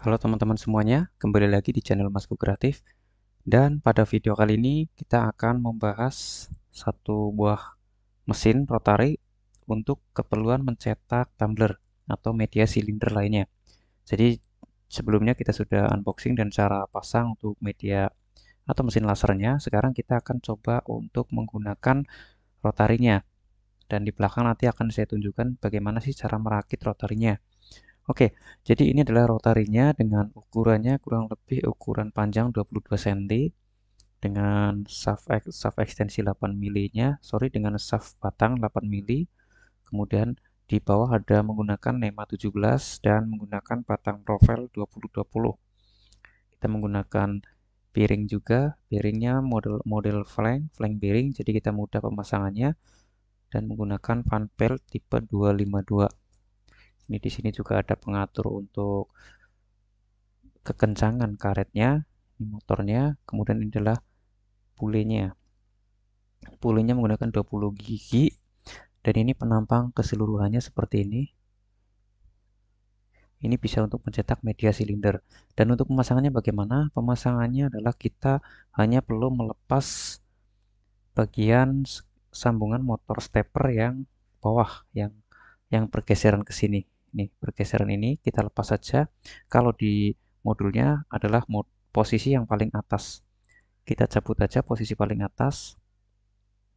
Halo teman-teman semuanya, kembali lagi di channel Masku Kreatif dan pada video kali ini kita akan membahas satu buah mesin rotary untuk keperluan mencetak tumbler atau media silinder lainnya. Jadi sebelumnya kita sudah unboxing dan cara pasang untuk media atau mesin lasernya, sekarang kita akan coba untuk menggunakan rotarinya. Dan di belakang nanti akan saya tunjukkan bagaimana sih cara merakit rotarinya. Oke, jadi ini adalah rotarinya dengan ukurannya kurang lebih ukuran panjang 22 cm dengan shaft, shaft ekstensi 8 mm-nya, sorry dengan shaft batang 8 mm. Kemudian di bawah ada menggunakan NEMA 17 dan menggunakan batang profil 2020. Kita menggunakan piring juga, piringnya model model flank, flank bearing, jadi kita mudah pemasangannya dan menggunakan fan belt tipe 252 ini di sini juga ada pengatur untuk kekencangan karetnya ini motornya kemudian ini adalah pulenya pulenya menggunakan 20 gigi dan ini penampang keseluruhannya seperti ini ini bisa untuk mencetak media silinder dan untuk pemasangannya bagaimana pemasangannya adalah kita hanya perlu melepas bagian sambungan motor stepper yang bawah yang yang pergeseran ke sini Nih pergeseran ini kita lepas saja kalau di modulnya adalah mod posisi yang paling atas kita cabut aja posisi paling atas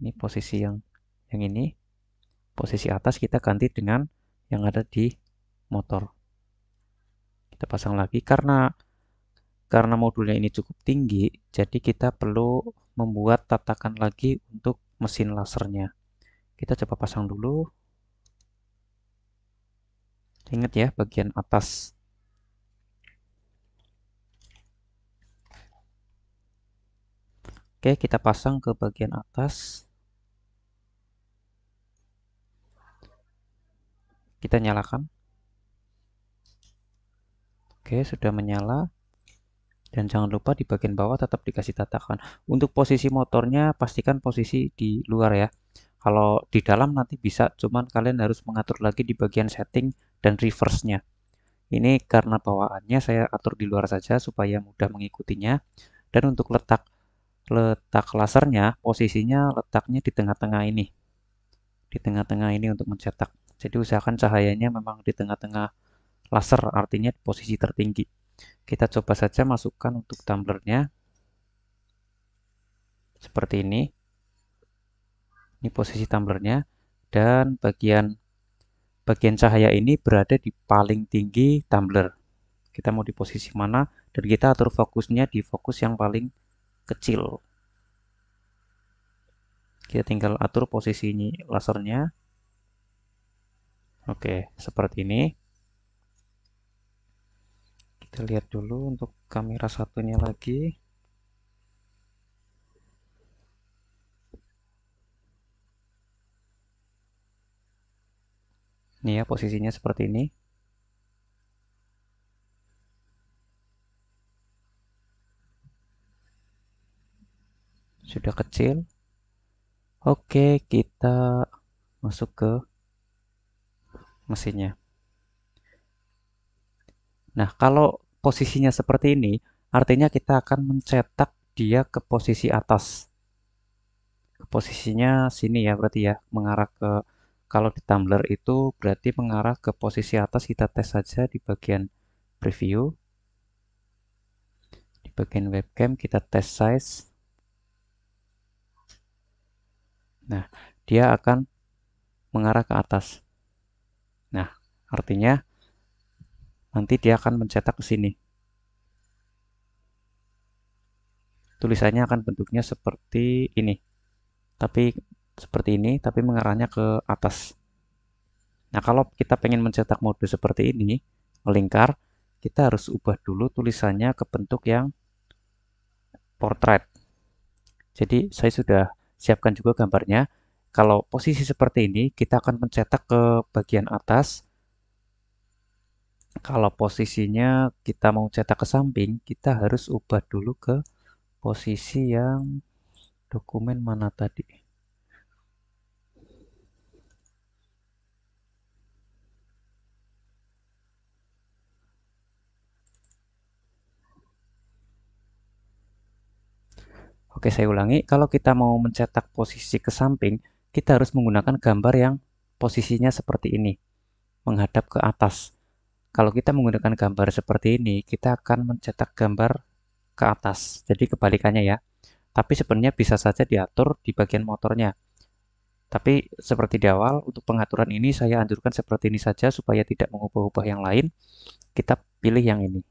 ini posisi yang yang ini posisi atas kita ganti dengan yang ada di motor kita pasang lagi karena karena modulnya ini cukup tinggi jadi kita perlu membuat tatakan lagi untuk mesin lasernya kita coba pasang dulu Ingat ya bagian atas. Oke, kita pasang ke bagian atas. Kita nyalakan. Oke, sudah menyala. Dan jangan lupa di bagian bawah tetap dikasih tatakan. Untuk posisi motornya pastikan posisi di luar ya. Kalau di dalam nanti bisa, cuman kalian harus mengatur lagi di bagian setting dan reverse-nya. Ini karena bawaannya saya atur di luar saja supaya mudah mengikutinya. Dan untuk letak letak lasernya, posisinya letaknya di tengah-tengah ini. Di tengah-tengah ini untuk mencetak. Jadi usahakan cahayanya memang di tengah-tengah laser, artinya di posisi tertinggi. Kita coba saja masukkan untuk tumblernya. Seperti ini. Ini posisi tumblernya. Dan bagian bagian cahaya ini berada di paling tinggi tumbler. Kita mau di posisi mana dan kita atur fokusnya di fokus yang paling kecil. Kita tinggal atur posisi lasernya. Oke, seperti ini. Kita lihat dulu untuk kamera satunya lagi. Nih ya posisinya seperti ini. Sudah kecil. Oke, kita masuk ke mesinnya. Nah, kalau posisinya seperti ini, artinya kita akan mencetak dia ke posisi atas. Ke posisinya sini ya, berarti ya, mengarah ke kalau di Tumblr itu berarti mengarah ke posisi atas kita tes saja di bagian preview. Di bagian webcam kita tes size. Nah, dia akan mengarah ke atas. Nah, artinya nanti dia akan mencetak ke sini. Tulisannya akan bentuknya seperti ini, tapi seperti ini tapi mengarahnya ke atas. Nah, kalau kita pengen mencetak mode seperti ini, melingkar, kita harus ubah dulu tulisannya ke bentuk yang portrait. Jadi, saya sudah siapkan juga gambarnya. Kalau posisi seperti ini, kita akan mencetak ke bagian atas. Kalau posisinya kita mau cetak ke samping, kita harus ubah dulu ke posisi yang dokumen mana tadi. Oke, saya ulangi. Kalau kita mau mencetak posisi ke samping, kita harus menggunakan gambar yang posisinya seperti ini, menghadap ke atas. Kalau kita menggunakan gambar seperti ini, kita akan mencetak gambar ke atas, jadi kebalikannya ya. Tapi sebenarnya bisa saja diatur di bagian motornya. Tapi seperti di awal, untuk pengaturan ini saya anjurkan seperti ini saja supaya tidak mengubah-ubah yang lain. Kita pilih yang ini.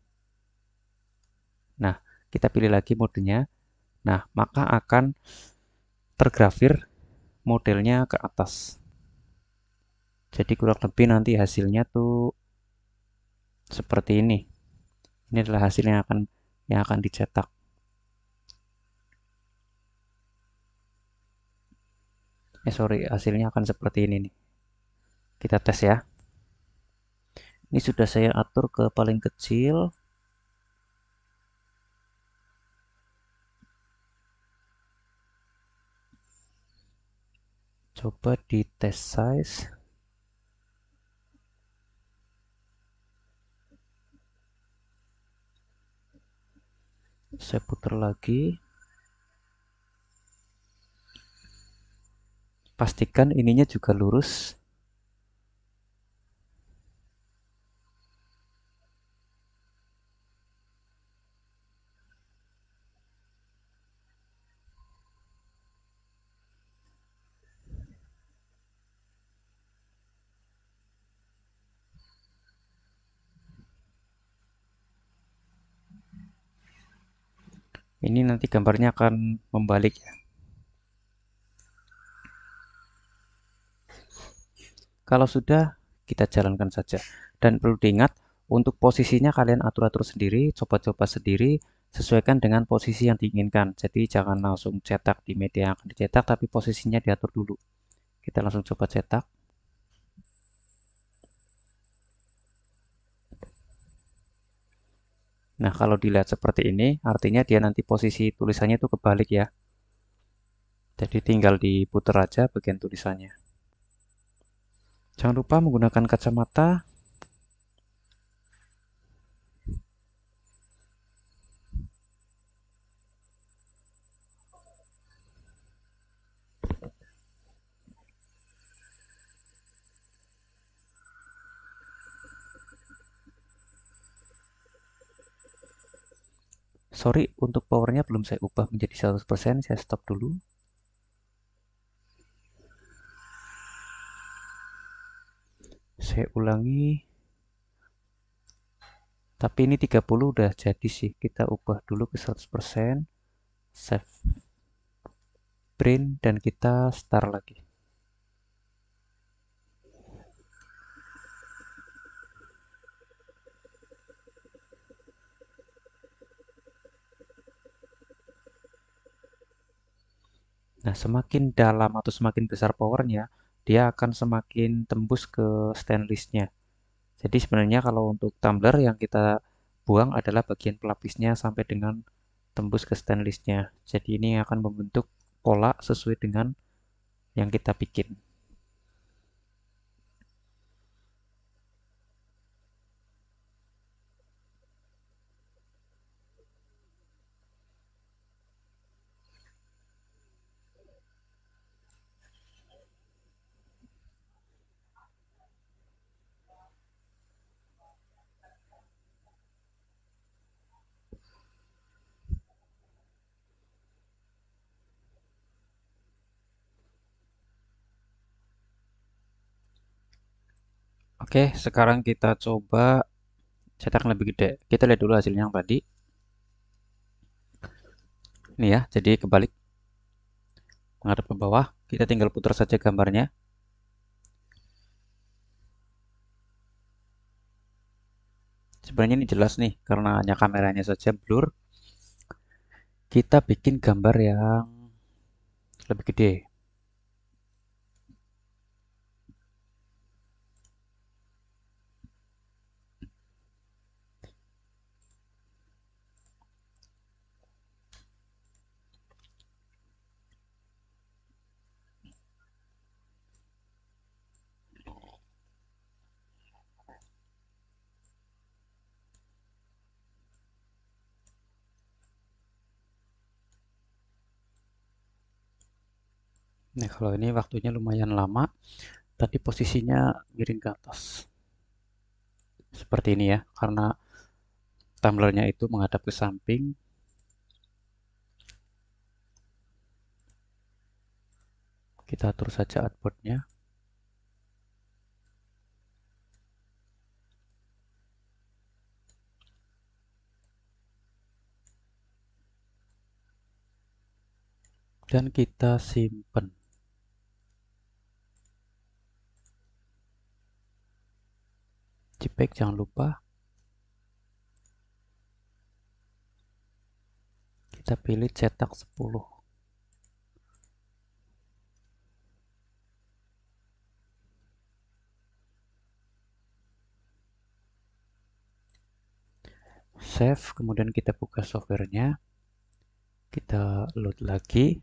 Nah, kita pilih lagi modenya. Nah, maka akan tergrafir modelnya ke atas. Jadi kurang lebih nanti hasilnya tuh seperti ini. Ini adalah hasil yang akan yang akan dicetak. Eh sorry, hasilnya akan seperti ini nih. Kita tes ya. Ini sudah saya atur ke paling kecil coba di test size saya putar lagi pastikan ininya juga lurus ini nanti gambarnya akan membalik ya kalau sudah kita jalankan saja dan perlu diingat untuk posisinya kalian atur-atur sendiri coba-coba sendiri sesuaikan dengan posisi yang diinginkan jadi jangan langsung cetak di media yang akan dicetak tapi posisinya diatur dulu kita langsung coba cetak Nah, kalau dilihat seperti ini, artinya dia nanti posisi tulisannya itu kebalik ya. Jadi tinggal diputar aja bagian tulisannya. Jangan lupa menggunakan kacamata sorry untuk powernya belum saya ubah menjadi 100% saya stop dulu saya ulangi tapi ini 30 udah jadi sih kita ubah dulu ke 100% save print dan kita start lagi Nah, semakin dalam atau semakin besar powernya, dia akan semakin tembus ke stainlessnya. Jadi sebenarnya kalau untuk tumbler yang kita buang adalah bagian pelapisnya sampai dengan tembus ke stainlessnya. Jadi ini akan membentuk pola sesuai dengan yang kita bikin. Oke, sekarang kita coba cetak lebih gede. Kita lihat dulu hasilnya yang tadi. Ini ya, jadi kebalik. Menghadap ke bawah. Kita tinggal putar saja gambarnya. Sebenarnya ini jelas nih, karena hanya kameranya saja blur. Kita bikin gambar yang lebih gede. Nah, kalau ini waktunya lumayan lama. Tadi posisinya miring ke atas. Seperti ini ya, karena tumblernya itu menghadap ke samping. Kita atur saja artboardnya. Dan kita simpan. JPEG jangan lupa kita pilih cetak 10 save kemudian kita buka softwarenya kita load lagi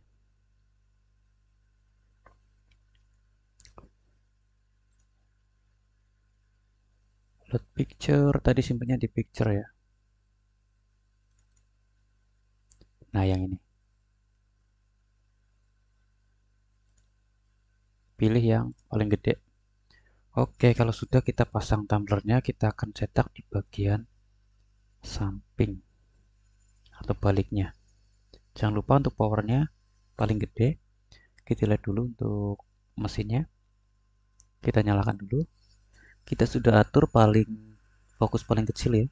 load picture tadi simpennya di picture ya nah yang ini pilih yang paling gede oke kalau sudah kita pasang tumblernya kita akan cetak di bagian samping atau baliknya jangan lupa untuk powernya paling gede kita lihat dulu untuk mesinnya kita nyalakan dulu kita sudah atur paling fokus paling kecil ya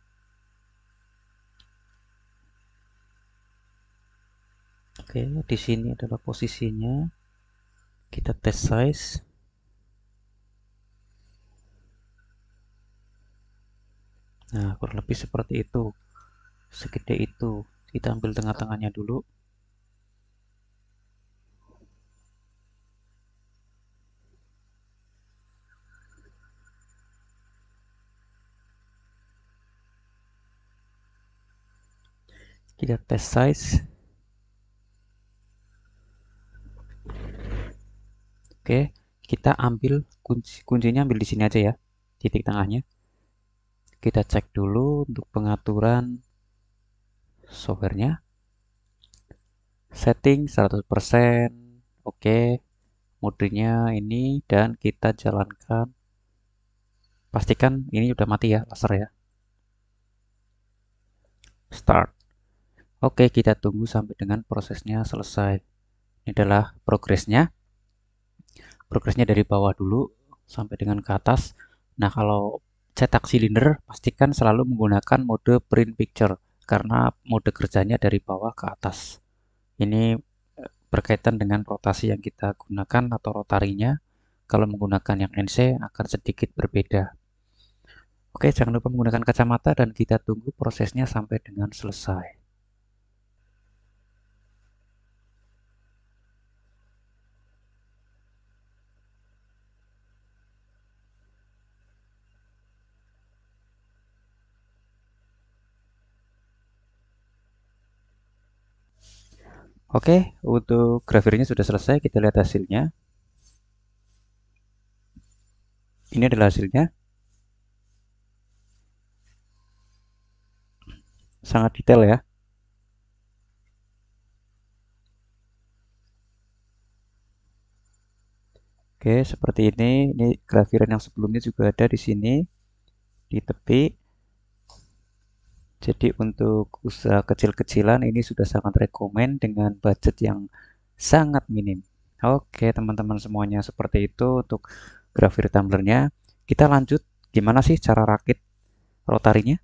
Oke, di sini adalah posisinya. Kita test size. Nah, kurang lebih seperti itu. Segede itu. Kita ambil tengah-tengahnya dulu. kita tes size oke kita ambil kunci kuncinya ambil di sini aja ya titik tengahnya kita cek dulu untuk pengaturan softwarenya setting 100% oke okay. modenya ini dan kita jalankan pastikan ini sudah mati ya laser ya start Oke, kita tunggu sampai dengan prosesnya selesai. Ini adalah progresnya. Progresnya dari bawah dulu sampai dengan ke atas. Nah, kalau cetak silinder, pastikan selalu menggunakan mode print picture karena mode kerjanya dari bawah ke atas. Ini eh, berkaitan dengan rotasi yang kita gunakan atau rotarinya. Kalau menggunakan yang NC akan sedikit berbeda. Oke, jangan lupa menggunakan kacamata dan kita tunggu prosesnya sampai dengan selesai. Oke, untuk grafirnya sudah selesai. Kita lihat hasilnya. Ini adalah hasilnya. Sangat detail ya. Oke, seperti ini. Ini grafiran yang sebelumnya juga ada di sini di tepi. Jadi untuk usaha kecil-kecilan ini sudah sangat rekomend dengan budget yang sangat minim. Oke teman-teman semuanya seperti itu untuk grafir tumblernya. Kita lanjut gimana sih cara rakit rotarinya.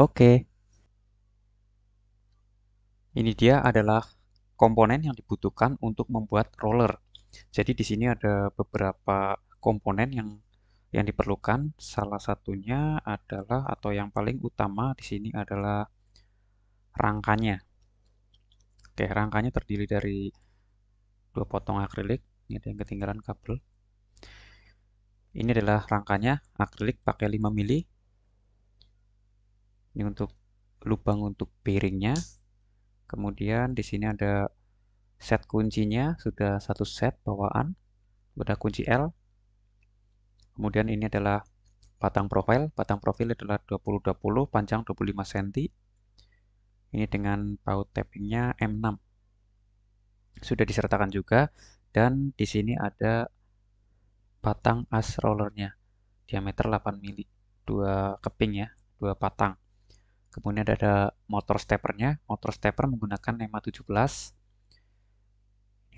Oke. Ini dia adalah komponen yang dibutuhkan untuk membuat roller. Jadi di sini ada beberapa komponen yang yang diperlukan salah satunya adalah atau yang paling utama di sini adalah rangkanya. Oke, rangkanya terdiri dari dua potong akrilik, ini ada yang ketinggalan kabel. Ini adalah rangkanya akrilik pakai 5 mili. Ini untuk lubang untuk piringnya. Kemudian di sini ada set kuncinya sudah satu set bawaan. Ada kunci L, Kemudian ini adalah batang profil. Batang profil adalah 20 panjang 25 cm. Ini dengan baut tappingnya M6. Sudah disertakan juga. Dan di sini ada batang as rollernya. Diameter 8 mm, Dua keping ya, dua patang. Kemudian ada motor steppernya. Motor stepper menggunakan NEMA 17.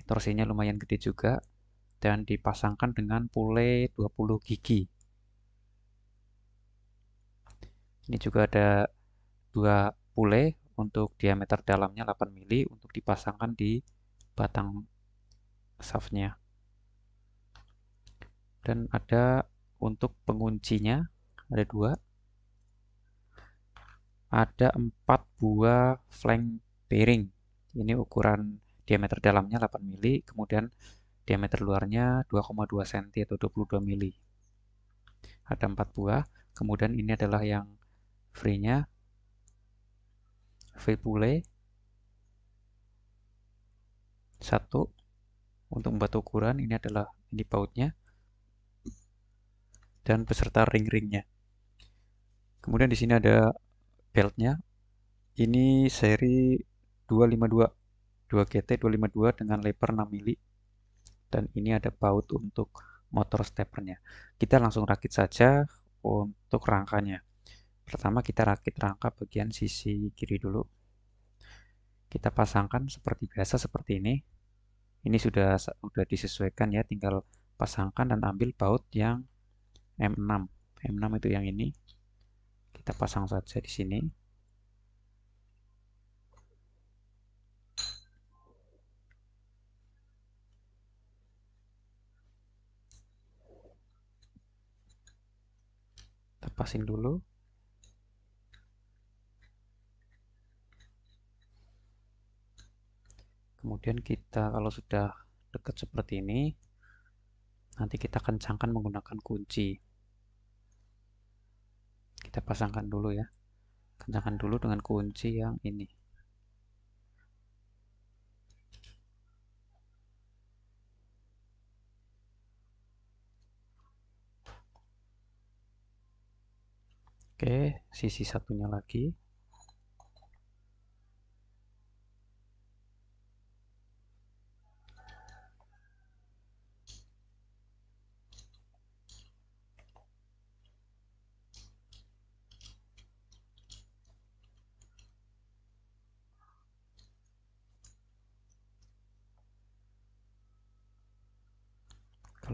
Torsinya lumayan gede juga, dan dipasangkan dengan pule 20 gigi. Ini juga ada dua pule untuk diameter dalamnya 8 mili untuk dipasangkan di batang shaftnya. Dan ada untuk penguncinya ada dua. Ada empat buah flank bearing. Ini ukuran diameter dalamnya 8 mili, kemudian diameter luarnya 2,2 cm atau 22 mm. Ada 4 buah, kemudian ini adalah yang free-nya, V pule, 1, untuk membuat ukuran, ini adalah ini bautnya, dan beserta ring-ringnya. Kemudian di sini ada beltnya, ini seri 252 2GT 252 dengan lebar 6 mm dan ini ada baut untuk motor steppernya. Kita langsung rakit saja untuk rangkanya. Pertama kita rakit rangka bagian sisi kiri dulu. Kita pasangkan seperti biasa seperti ini. Ini sudah sudah disesuaikan ya, tinggal pasangkan dan ambil baut yang M6. M6 itu yang ini. Kita pasang saja di sini. passing dulu kemudian kita kalau sudah dekat seperti ini nanti kita kencangkan menggunakan kunci kita pasangkan dulu ya kencangkan dulu dengan kunci yang ini Oke, sisi satunya lagi. Kalau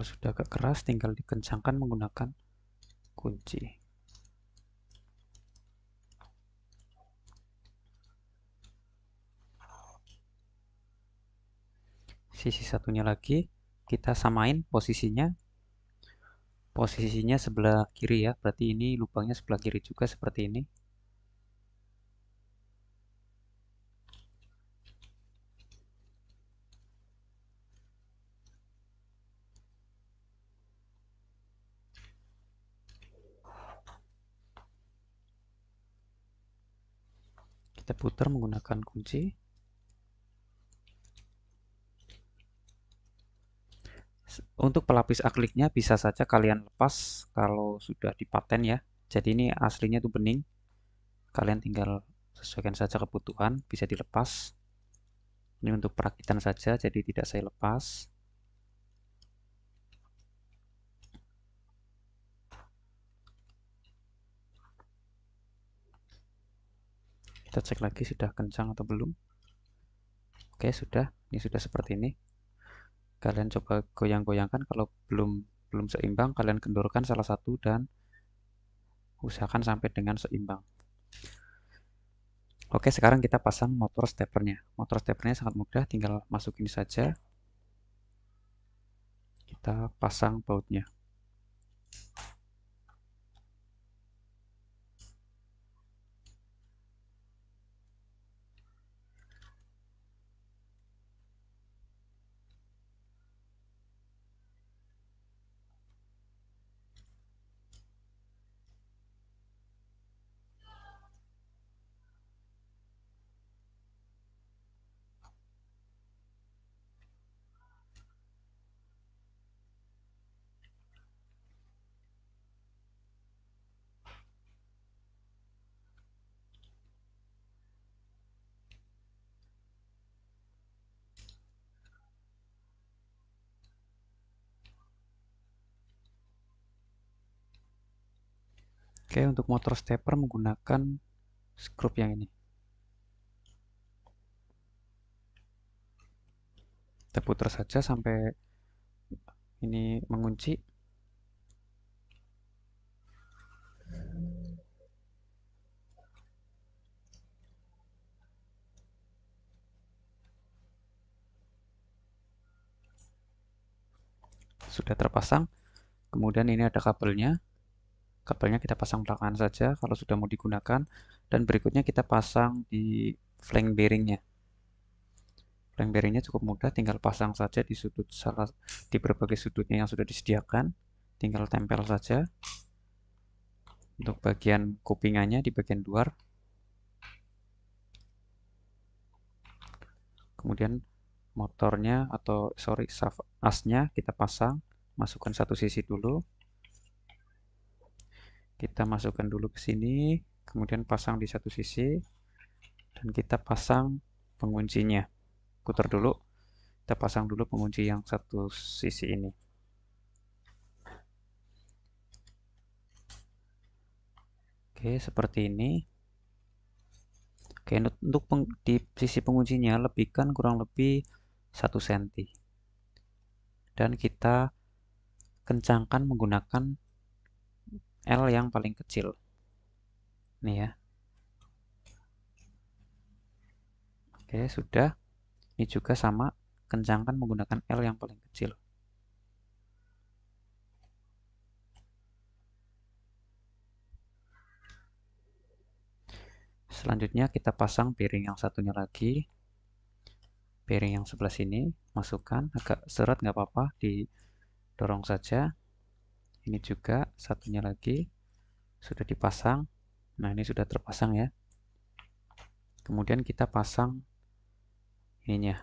sudah agak keras, tinggal dikencangkan menggunakan kunci. sisi satunya lagi kita samain posisinya posisinya sebelah kiri ya berarti ini lubangnya sebelah kiri juga seperti ini kita putar menggunakan kunci Untuk pelapis akliknya bisa saja kalian lepas kalau sudah dipaten ya. Jadi ini aslinya itu bening. Kalian tinggal sesuaikan saja kebutuhan, bisa dilepas. Ini untuk perakitan saja, jadi tidak saya lepas. Kita cek lagi sudah kencang atau belum. Oke, sudah. Ini sudah seperti ini kalian coba goyang-goyangkan kalau belum belum seimbang kalian kendurkan salah satu dan usahakan sampai dengan seimbang oke sekarang kita pasang motor steppernya motor steppernya sangat mudah tinggal masukin saja kita pasang bautnya Oke, untuk motor stepper menggunakan skrup yang ini. Kita putar saja sampai ini mengunci. Sudah terpasang. Kemudian ini ada kabelnya kabelnya kita pasang belakangan saja kalau sudah mau digunakan dan berikutnya kita pasang di flank bearingnya flank bearingnya cukup mudah tinggal pasang saja di sudut salah di berbagai sudutnya yang sudah disediakan tinggal tempel saja untuk bagian kupingannya di bagian luar kemudian motornya atau sorry shaft asnya kita pasang masukkan satu sisi dulu kita masukkan dulu ke sini kemudian pasang di satu sisi dan kita pasang penguncinya putar dulu kita pasang dulu pengunci yang satu sisi ini Oke, seperti ini. Oke, untuk peng, di sisi penguncinya lebihkan kurang lebih satu senti Dan kita kencangkan menggunakan L yang paling kecil. Nih ya. Oke, sudah. Ini juga sama, kencangkan menggunakan L yang paling kecil. Selanjutnya kita pasang piring yang satunya lagi. Piring yang sebelah sini, masukkan agak seret nggak apa-apa, didorong saja ini juga satunya lagi sudah dipasang nah ini sudah terpasang ya kemudian kita pasang ininya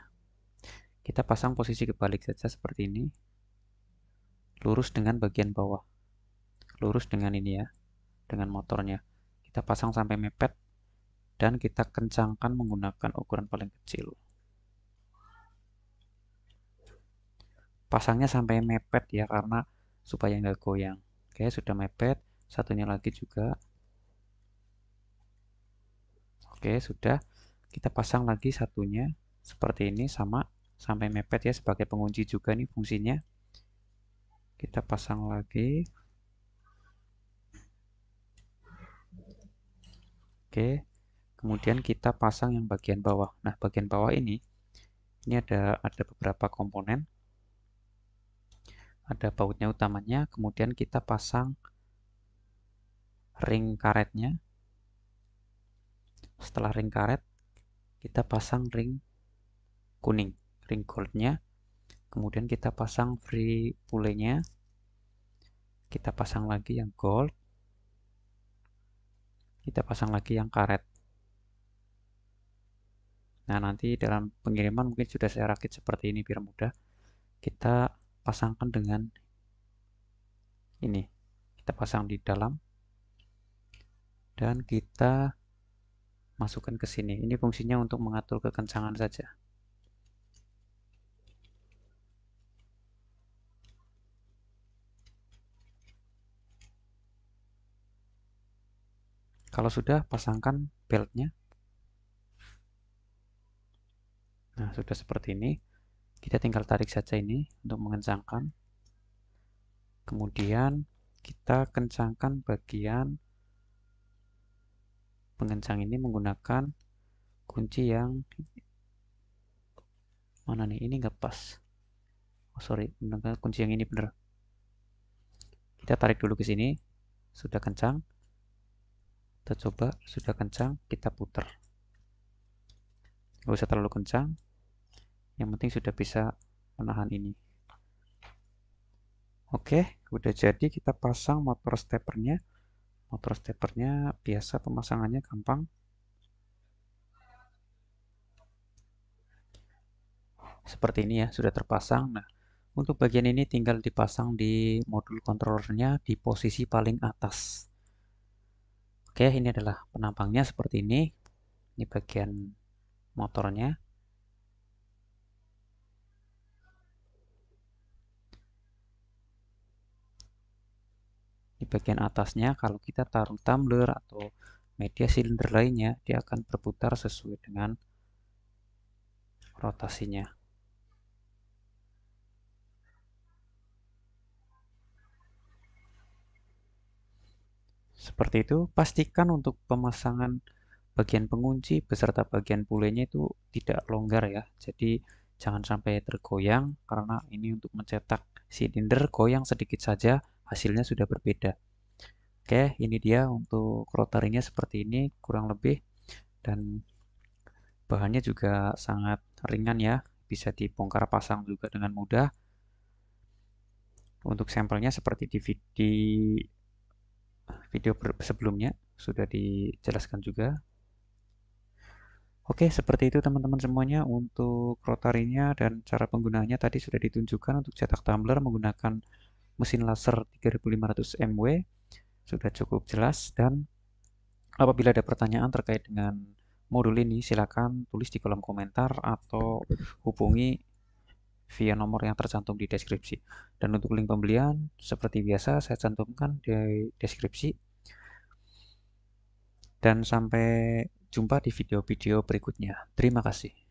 kita pasang posisi kebalik saja seperti ini lurus dengan bagian bawah lurus dengan ini ya dengan motornya kita pasang sampai mepet dan kita kencangkan menggunakan ukuran paling kecil pasangnya sampai mepet ya karena supaya nggak goyang oke sudah mepet satunya lagi juga oke sudah kita pasang lagi satunya seperti ini sama sampai mepet ya sebagai pengunci juga nih fungsinya kita pasang lagi oke kemudian kita pasang yang bagian bawah nah bagian bawah ini ini ada ada beberapa komponen ada bautnya utamanya kemudian kita pasang ring karetnya setelah ring karet kita pasang ring kuning ring goldnya kemudian kita pasang free pulenya kita pasang lagi yang gold kita pasang lagi yang karet nah nanti dalam pengiriman mungkin sudah saya rakit seperti ini biar mudah kita pasangkan dengan ini kita pasang di dalam dan kita masukkan ke sini ini fungsinya untuk mengatur kekencangan saja kalau sudah pasangkan beltnya nah sudah seperti ini kita tinggal tarik saja ini untuk mengencangkan kemudian kita kencangkan bagian pengencang ini menggunakan kunci yang mana nih ini nggak pas oh sorry menggunakan kunci yang ini bener kita tarik dulu ke sini sudah kencang kita coba sudah kencang kita putar nggak usah terlalu kencang yang penting sudah bisa menahan ini oke udah jadi kita pasang motor steppernya motor steppernya biasa pemasangannya gampang seperti ini ya sudah terpasang nah untuk bagian ini tinggal dipasang di modul kontrolernya di posisi paling atas oke ini adalah penampangnya seperti ini ini bagian motornya bagian atasnya kalau kita taruh tumbler atau media silinder lainnya dia akan berputar sesuai dengan rotasinya seperti itu pastikan untuk pemasangan bagian pengunci beserta bagian pulenya itu tidak longgar ya jadi jangan sampai tergoyang karena ini untuk mencetak silinder goyang sedikit saja hasilnya sudah berbeda. Oke, ini dia untuk rotarinya seperti ini kurang lebih dan bahannya juga sangat ringan ya, bisa dibongkar pasang juga dengan mudah. Untuk sampelnya seperti di, di video sebelumnya sudah dijelaskan juga. Oke, seperti itu teman-teman semuanya untuk rotarinya dan cara penggunaannya tadi sudah ditunjukkan untuk cetak tumbler menggunakan mesin laser 3500 MW sudah cukup jelas dan apabila ada pertanyaan terkait dengan modul ini silakan tulis di kolom komentar atau hubungi via nomor yang tercantum di deskripsi dan untuk link pembelian seperti biasa saya cantumkan di deskripsi dan sampai jumpa di video-video berikutnya terima kasih